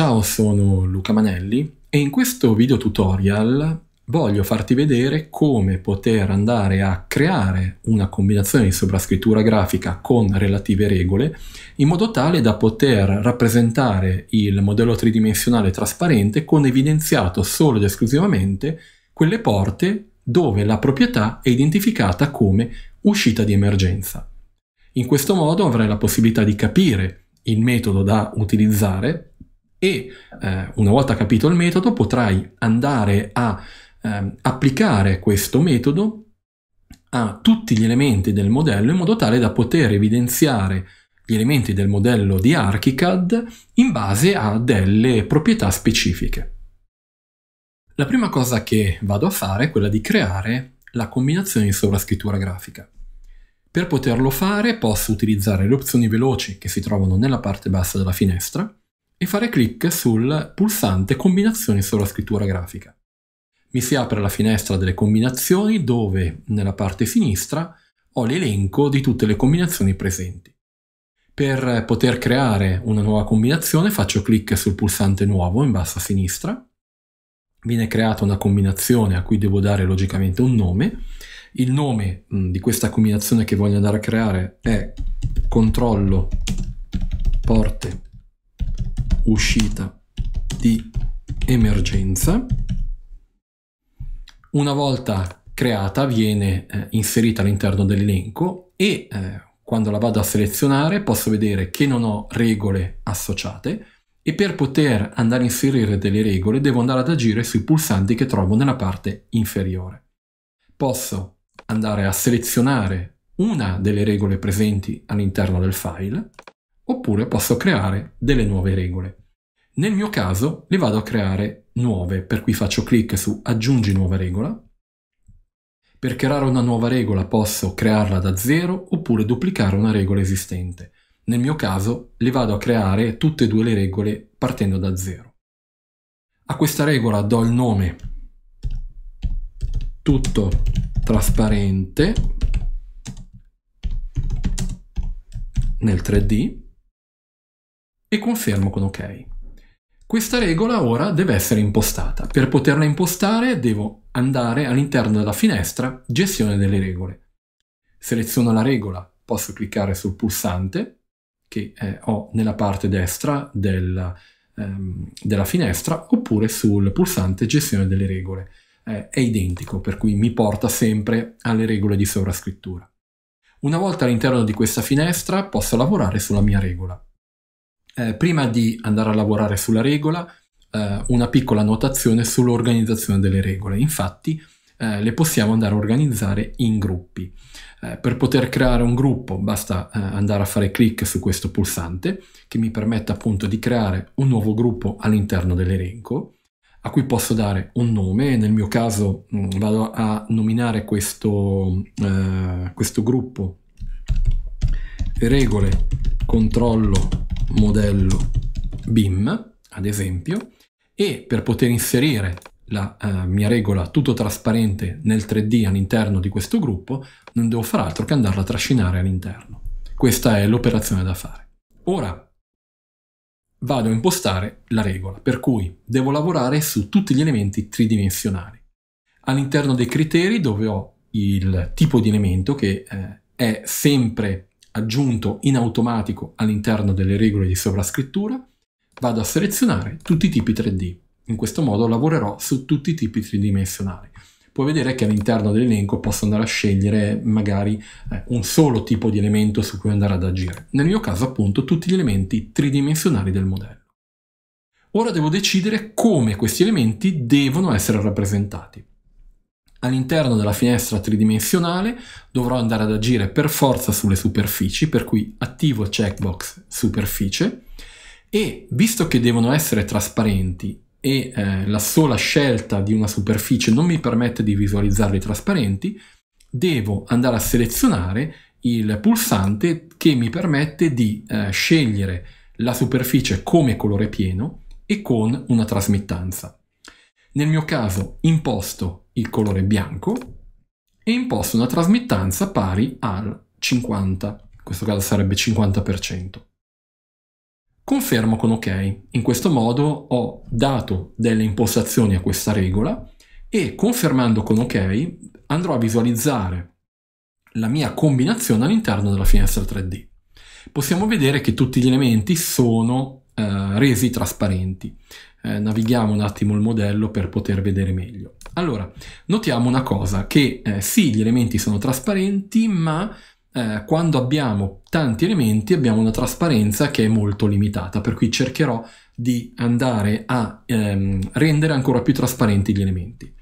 Ciao, sono Luca Manelli e in questo video tutorial voglio farti vedere come poter andare a creare una combinazione di sovrascrittura grafica con relative regole in modo tale da poter rappresentare il modello tridimensionale trasparente con evidenziato solo ed esclusivamente quelle porte dove la proprietà è identificata come uscita di emergenza. In questo modo avrai la possibilità di capire il metodo da utilizzare e eh, una volta capito il metodo potrai andare a eh, applicare questo metodo a tutti gli elementi del modello in modo tale da poter evidenziare gli elementi del modello di ArchiCAD in base a delle proprietà specifiche. La prima cosa che vado a fare è quella di creare la combinazione di sovrascrittura grafica. Per poterlo fare posso utilizzare le opzioni veloci che si trovano nella parte bassa della finestra, e fare clic sul pulsante combinazioni sulla scrittura grafica. Mi si apre la finestra delle combinazioni dove nella parte sinistra ho l'elenco di tutte le combinazioni presenti. Per poter creare una nuova combinazione faccio clic sul pulsante nuovo in basso a sinistra, viene creata una combinazione a cui devo dare logicamente un nome, il nome mm, di questa combinazione che voglio andare a creare è controllo porte uscita di emergenza. Una volta creata viene eh, inserita all'interno dell'elenco e eh, quando la vado a selezionare posso vedere che non ho regole associate e per poter andare a inserire delle regole devo andare ad agire sui pulsanti che trovo nella parte inferiore. Posso andare a selezionare una delle regole presenti all'interno del file oppure posso creare delle nuove regole. Nel mio caso le vado a creare nuove, per cui faccio clic su aggiungi nuova regola. Per creare una nuova regola posso crearla da zero oppure duplicare una regola esistente. Nel mio caso le vado a creare tutte e due le regole partendo da zero. A questa regola do il nome tutto trasparente nel 3D e confermo con ok. Questa regola ora deve essere impostata. Per poterla impostare devo andare all'interno della finestra gestione delle regole. Seleziono la regola, posso cliccare sul pulsante che eh, ho nella parte destra del, ehm, della finestra oppure sul pulsante gestione delle regole. Eh, è identico, per cui mi porta sempre alle regole di sovrascrittura. Una volta all'interno di questa finestra posso lavorare sulla mia regola eh, prima di andare a lavorare sulla regola, eh, una piccola notazione sull'organizzazione delle regole. Infatti, eh, le possiamo andare a organizzare in gruppi. Eh, per poter creare un gruppo basta eh, andare a fare clic su questo pulsante che mi permette appunto di creare un nuovo gruppo all'interno dell'elenco a cui posso dare un nome, nel mio caso mh, mm, vado a nominare questo, eh, questo gruppo regole controllo modello BIM, ad esempio, e per poter inserire la eh, mia regola tutto trasparente nel 3D all'interno di questo gruppo, non devo far altro che andarla a trascinare all'interno. Questa è l'operazione da fare. Ora vado a impostare la regola, per cui devo lavorare su tutti gli elementi tridimensionali. All'interno dei criteri dove ho il tipo di elemento che eh, è sempre aggiunto in automatico all'interno delle regole di sovrascrittura, vado a selezionare tutti i tipi 3D. In questo modo lavorerò su tutti i tipi tridimensionali. Puoi vedere che all'interno dell'elenco posso andare a scegliere magari eh, un solo tipo di elemento su cui andare ad agire. Nel mio caso appunto tutti gli elementi tridimensionali del modello. Ora devo decidere come questi elementi devono essere rappresentati. All'interno della finestra tridimensionale dovrò andare ad agire per forza sulle superfici, per cui attivo il checkbox superficie e visto che devono essere trasparenti e eh, la sola scelta di una superficie non mi permette di visualizzarli trasparenti, devo andare a selezionare il pulsante che mi permette di eh, scegliere la superficie come colore pieno e con una trasmittanza. Nel mio caso imposto il colore bianco e imposto una trasmittanza pari al 50, in questo caso sarebbe 50%. Confermo con ok, in questo modo ho dato delle impostazioni a questa regola e confermando con ok andrò a visualizzare la mia combinazione all'interno della finestra 3D. Possiamo vedere che tutti gli elementi sono eh, resi trasparenti eh, navighiamo un attimo il modello per poter vedere meglio. Allora, notiamo una cosa, che eh, sì, gli elementi sono trasparenti, ma eh, quando abbiamo tanti elementi abbiamo una trasparenza che è molto limitata, per cui cercherò di andare a ehm, rendere ancora più trasparenti gli elementi.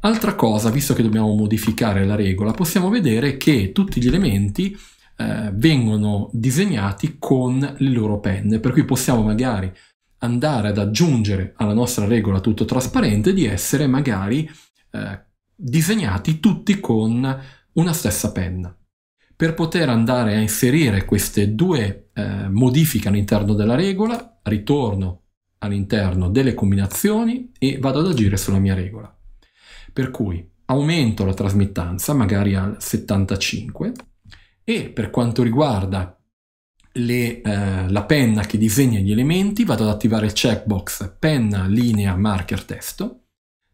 Altra cosa, visto che dobbiamo modificare la regola, possiamo vedere che tutti gli elementi eh, vengono disegnati con le loro penne, per cui possiamo magari andare ad aggiungere alla nostra regola tutto trasparente di essere magari eh, disegnati tutti con una stessa penna. Per poter andare a inserire queste due eh, modifiche all'interno della regola, ritorno all'interno delle combinazioni e vado ad agire sulla mia regola. Per cui aumento la trasmittanza magari al 75 e per quanto riguarda le, eh, la penna che disegna gli elementi, vado ad attivare il checkbox penna, linea, marker, testo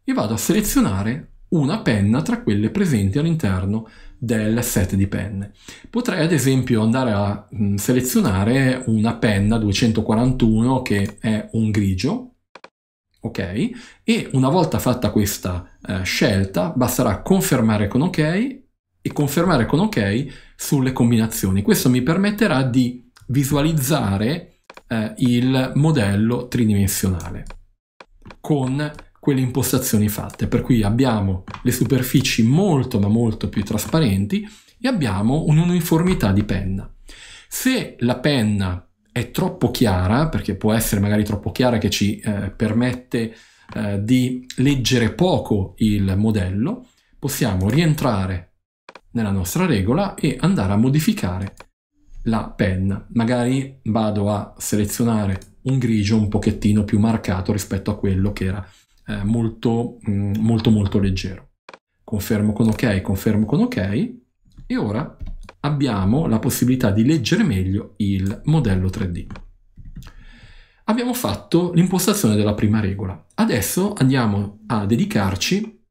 e vado a selezionare una penna tra quelle presenti all'interno del set di penne. Potrei ad esempio andare a mh, mm, selezionare una penna 241 che è un grigio, ok? E una volta fatta questa eh, scelta basterà confermare con ok e confermare con ok sulle combinazioni. Questo mi permetterà di visualizzare eh, il modello tridimensionale con quelle impostazioni fatte. Per cui abbiamo le superfici molto ma molto più trasparenti e abbiamo un'uniformità di penna. Se la penna è troppo chiara, perché può essere magari troppo chiara che ci eh, permette eh, di leggere poco il modello, possiamo rientrare nella nostra regola e andare a modificare la penna. Magari vado a selezionare un grigio un pochettino più marcato rispetto a quello che era eh, molto, mh, mm, molto molto leggero. Confermo con ok, confermo con ok e ora abbiamo la possibilità di leggere meglio il modello 3D. Abbiamo fatto l'impostazione della prima regola. Adesso andiamo a dedicarci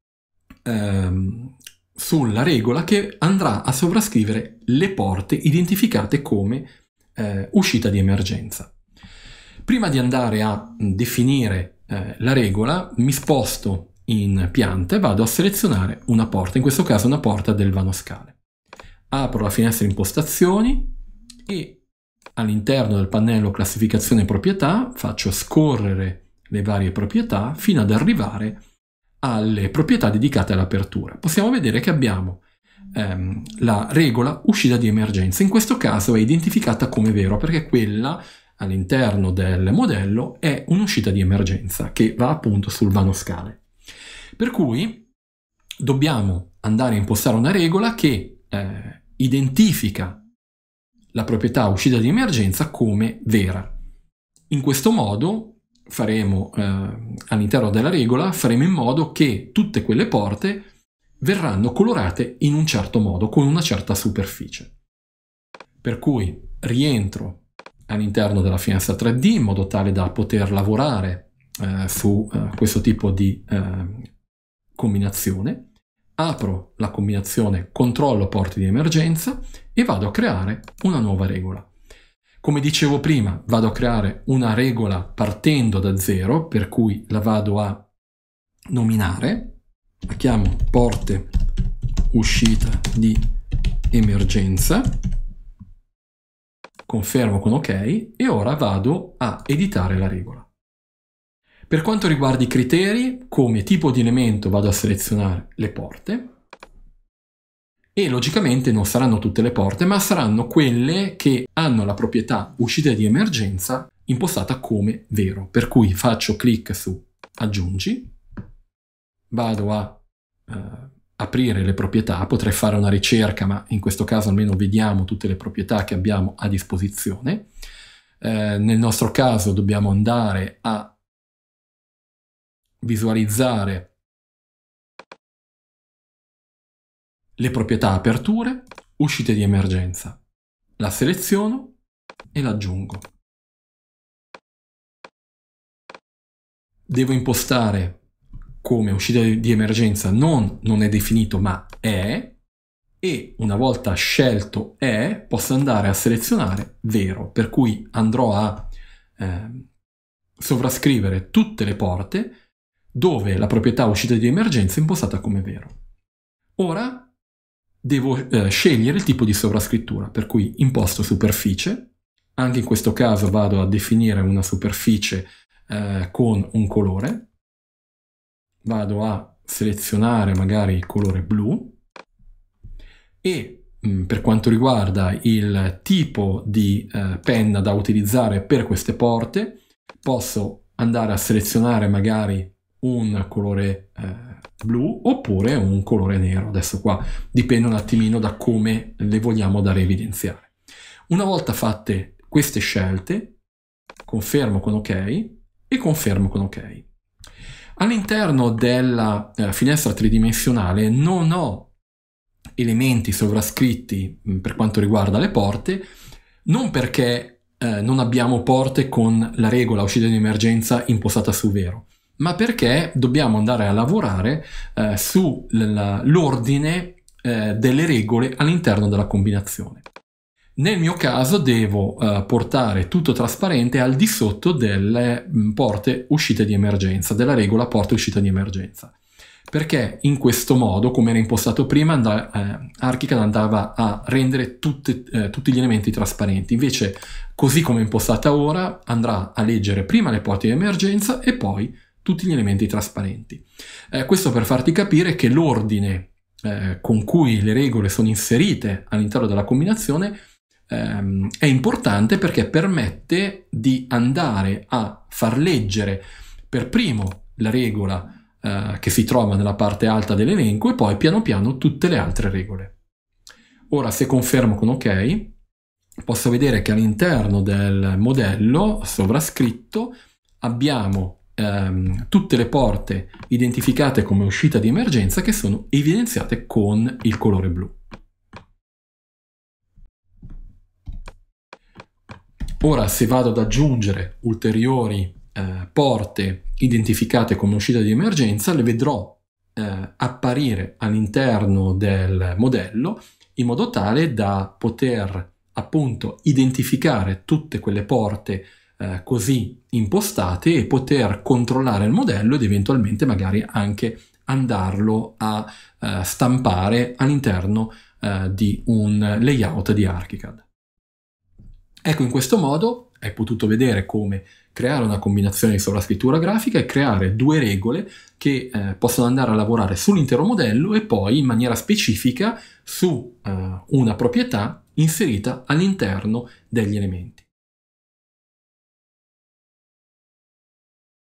ehm, sulla regola che andrà a sovrascrivere le porte identificate come eh, uscita di emergenza. Prima di andare a definire eh, la regola, mi sposto in pianta e vado a selezionare una porta, in questo caso una porta del vano scale. Apro la finestra impostazioni e all'interno del pannello classificazione proprietà faccio scorrere le varie proprietà fino ad arrivare a alle proprietà dedicate all'apertura. Possiamo vedere che abbiamo ehm, la regola uscita di emergenza. In questo caso è identificata come vero perché quella all'interno del modello è un'uscita di emergenza che va appunto sul vano scale. Per cui dobbiamo andare a impostare una regola che eh, identifica la proprietà uscita di emergenza come vera. In questo modo faremo eh, all'interno della regola, faremo in modo che tutte quelle porte verranno colorate in un certo modo, con una certa superficie. Per cui rientro all'interno della finestra 3D in modo tale da poter lavorare eh, su eh, questo tipo di eh, combinazione, apro la combinazione controllo porte di emergenza e vado a creare una nuova regola. Come dicevo prima, vado a creare una regola partendo da zero, per cui la vado a nominare, la chiamo porte uscita di emergenza, confermo con ok e ora vado a editare la regola. Per quanto riguarda i criteri, come tipo di elemento vado a selezionare le porte, e logicamente non saranno tutte le porte, ma saranno quelle che hanno la proprietà uscita di emergenza impostata come vero. Per cui faccio clic su aggiungi, vado a eh, aprire le proprietà, potrei fare una ricerca, ma in questo caso almeno vediamo tutte le proprietà che abbiamo a disposizione. Eh, nel nostro caso dobbiamo andare a visualizzare le proprietà aperture, uscite di emergenza. La seleziono e l'aggiungo. Devo impostare come uscita di emergenza non, non è definito ma è e una volta scelto è posso andare a selezionare vero per cui andrò a eh, sovrascrivere tutte le porte dove la proprietà uscita di emergenza è impostata come vero. Ora devo eh, scegliere il tipo di sovrascrittura, per cui imposto superficie, anche in questo caso vado a definire una superficie eh, con un colore, vado a selezionare magari il colore blu e mm, per quanto riguarda il tipo di eh, penna da utilizzare per queste porte, posso andare a selezionare magari un colore eh, blu oppure un colore nero. Adesso qua dipende un attimino da come le vogliamo dare a evidenziare. Una volta fatte queste scelte, confermo con ok e confermo con ok. All'interno della eh, finestra tridimensionale non ho elementi sovrascritti mm, per quanto riguarda le porte, non perché eh, non abbiamo porte con la regola uscita in emergenza impostata su vero, ma perché dobbiamo andare a lavorare eh, sull'ordine eh, delle regole all'interno della combinazione. Nel mio caso devo eh, portare tutto trasparente al di sotto delle mm, porte uscite di emergenza, della regola porte uscita di emergenza. Perché in questo modo, come era impostato prima, andava, eh, Archicad andava a rendere tutte, eh, tutti gli elementi trasparenti. Invece, così come è impostata ora, andrà a leggere prima le porte di emergenza e poi tutti gli elementi trasparenti. Eh, questo per farti capire che l'ordine eh, con cui le regole sono inserite all'interno della combinazione ehm, è importante perché permette di andare a far leggere per primo la regola eh, che si trova nella parte alta dell'elenco e poi piano piano tutte le altre regole. Ora se confermo con ok posso vedere che all'interno del modello sovrascritto abbiamo ehm, tutte le porte identificate come uscita di emergenza che sono evidenziate con il colore blu. Ora se vado ad aggiungere ulteriori eh, porte identificate come uscita di emergenza, le vedrò eh, apparire all'interno del modello in modo tale da poter appunto identificare tutte quelle porte eh, così impostate e poter controllare il modello ed eventualmente magari anche andarlo a eh, stampare all'interno eh, di un layout di ArchiCAD. Ecco, in questo modo hai potuto vedere come creare una combinazione di sovrascrittura grafica e creare due regole che eh, possono andare a lavorare sull'intero modello e poi in maniera specifica su eh, una proprietà inserita all'interno degli elementi.